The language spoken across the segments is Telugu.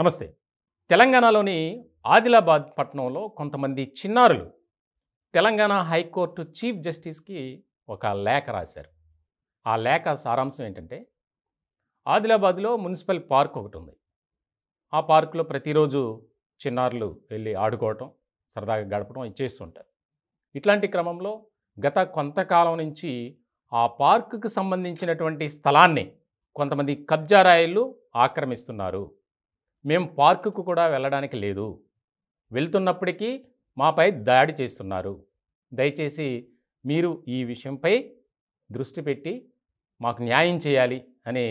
నమస్తే తెలంగాణలోని ఆదిలాబాద్ పట్టణంలో కొంతమంది చిన్నారులు తెలంగాణ హైకోర్టు చీఫ్ జస్టిస్కి ఒక లేఖ రాశారు ఆ లేఖ సారాంశం ఏంటంటే ఆదిలాబాద్లో మున్సిపల్ పార్క్ ఒకటి ఉంది ఆ పార్కులో ప్రతిరోజు చిన్నారులు వెళ్ళి ఆడుకోవటం సరదాగా గడపడం చేస్తుంటారు ఇట్లాంటి క్రమంలో గత కొంతకాలం నుంచి ఆ పార్కుకు సంబంధించినటువంటి స్థలాన్ని కొంతమంది కబ్జారాయిలు ఆక్రమిస్తున్నారు మేము పార్కుకు కూడా వెళ్ళడానికి లేదు వెళ్తున్నప్పటికీ మాపై దాడి చేస్తున్నారు దయచేసి మీరు ఈ విషయంపై దృష్టి పెట్టి మాకు న్యాయం చేయాలి అని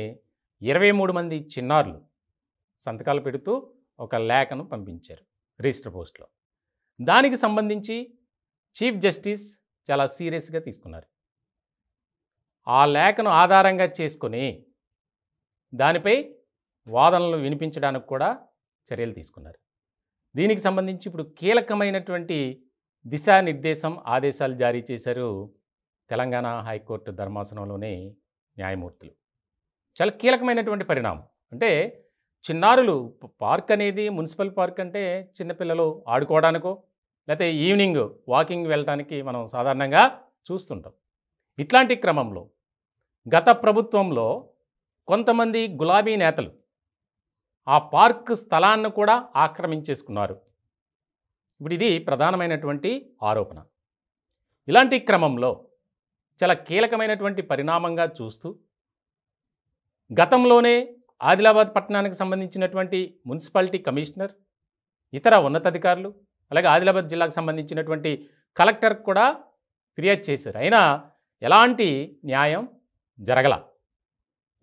ఇరవై మూడు మంది చిన్నారులు సంతకాలు పెడుతూ ఒక లేఖను పంపించారు రిజిస్టర్ పోస్ట్లో దానికి సంబంధించి చీఫ్ జస్టిస్ చాలా సీరియస్గా తీసుకున్నారు ఆ లేఖను ఆధారంగా చేసుకొని దానిపై వాదనలు వినిపించడానికి కూడా చర్యలు తీసుకున్నారు దీనికి సంబంధించి ఇప్పుడు కీలకమైనటువంటి దిశానిర్దేశం ఆదేశాలు జారీ చేశారు తెలంగాణ హైకోర్టు ధర్మాసనంలోని న్యాయమూర్తులు చాలా కీలకమైనటువంటి పరిణామం అంటే చిన్నారులు పార్క్ అనేది మున్సిపల్ పార్క్ అంటే చిన్నపిల్లలు ఆడుకోవడానికో లేకపోతే ఈవినింగ్ వాకింగ్ వెళ్ళటానికి మనం సాధారణంగా చూస్తుంటాం ఇట్లాంటి క్రమంలో గత ప్రభుత్వంలో కొంతమంది గులాబీ నేతలు ఆ పార్క్ స్థలాన్ని కూడా ఆక్రమించేసుకున్నారు ఇప్పుడు ఇది ప్రధానమైనటువంటి ఆరోపణ ఇలాంటి క్రమంలో చాలా కీలకమైనటువంటి పరిణామంగా చూస్తూ గతంలోనే ఆదిలాబాద్ పట్టణానికి సంబంధించినటువంటి మున్సిపాలిటీ కమిషనర్ ఇతర ఉన్నతాధికారులు అలాగే ఆదిలాబాద్ జిల్లాకు సంబంధించినటువంటి కలెక్టర్ కూడా ఫిర్యాదు చేశారు అయినా ఎలాంటి న్యాయం జరగల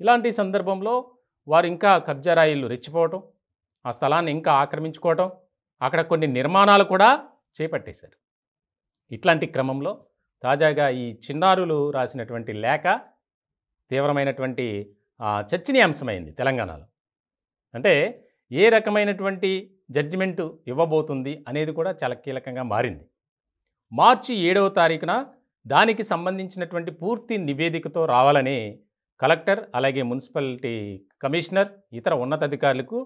ఇలాంటి సందర్భంలో వారు ఇంకా కబ్జారాయిలు రెచ్చిపోవటం ఆ స్థలాన్ని ఇంకా ఆక్రమించుకోవటం అక్కడ కొన్ని నిర్మాణాలు కూడా చేపట్టేశారు ఇట్లాంటి క్రమంలో తాజాగా ఈ చిన్నారులు రాసినటువంటి లేఖ తీవ్రమైనటువంటి చర్చనీయాంశమైంది తెలంగాణలో అంటే ఏ రకమైనటువంటి జడ్జిమెంటు ఇవ్వబోతుంది అనేది కూడా చాలా కీలకంగా మారింది మార్చి ఏడవ తారీఖున దానికి సంబంధించినటువంటి పూర్తి నివేదికతో రావాలని కలెక్టర్ అలాగే మున్సిపాలిటీ కమిషనర్ ఇతర ఉన్నతాధికారులకు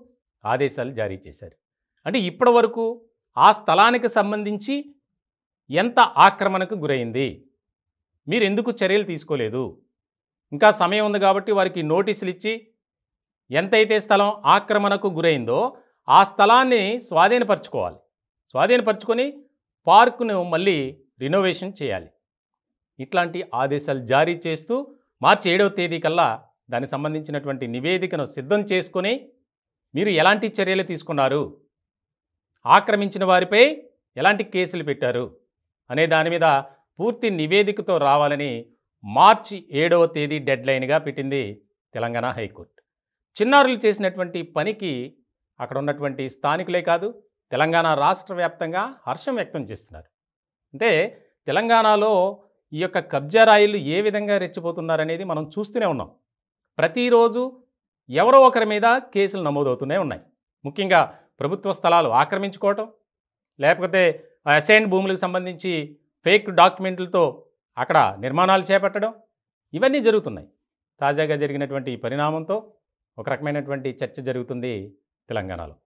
ఆదేశాలు జారీ చేశారు అంటే ఇప్పటి వరకు ఆ స్థలానికి సంబంధించి ఎంత ఆక్రమణకు గురైంది మీరు ఎందుకు చర్యలు తీసుకోలేదు ఇంకా సమయం ఉంది కాబట్టి వారికి నోటీసులు ఇచ్చి ఎంతైతే స్థలం ఆక్రమణకు గురైందో ఆ స్థలాన్ని స్వాధీనపరచుకోవాలి స్వాధీనపరచుకొని పార్కును మళ్ళీ రినోవేషన్ చేయాలి ఇట్లాంటి ఆదేశాలు జారీ చేస్తూ మార్చి ఏడవ తేదీ కల్లా దానికి సంబంధించినటువంటి నివేదికను సిద్ధం చేసుకుని మీరు ఎలాంటి చర్యలు తీసుకున్నారు ఆక్రమించిన వారిపై ఎలాంటి కేసులు పెట్టారు అనే దాని మీద పూర్తి నివేదికతో రావాలని మార్చి ఏడవ తేదీ డెడ్లైన్గా పెట్టింది తెలంగాణ హైకోర్టు చిన్నారులు చేసినటువంటి పనికి అక్కడ ఉన్నటువంటి స్థానికులే కాదు తెలంగాణ రాష్ట్ర వ్యాప్తంగా హర్షం వ్యక్తం చేస్తున్నారు అంటే తెలంగాణలో ఈ యొక్క కబ్జా రాయిలు ఏ విధంగా రెచ్చిపోతున్నారనేది మనం చూస్తూనే ఉన్నాం ప్రతిరోజు ఎవరో ఒకరి మీద కేసులు నమోదవుతూనే ఉన్నాయి ముఖ్యంగా ప్రభుత్వ స్థలాలు ఆక్రమించుకోవటం లేకపోతే అసైన్ భూములకు సంబంధించి ఫేక్ డాక్యుమెంట్లతో అక్కడ నిర్మాణాలు చేపట్టడం ఇవన్నీ జరుగుతున్నాయి తాజాగా జరిగినటువంటి పరిణామంతో ఒక రకమైనటువంటి చర్చ జరుగుతుంది తెలంగాణలో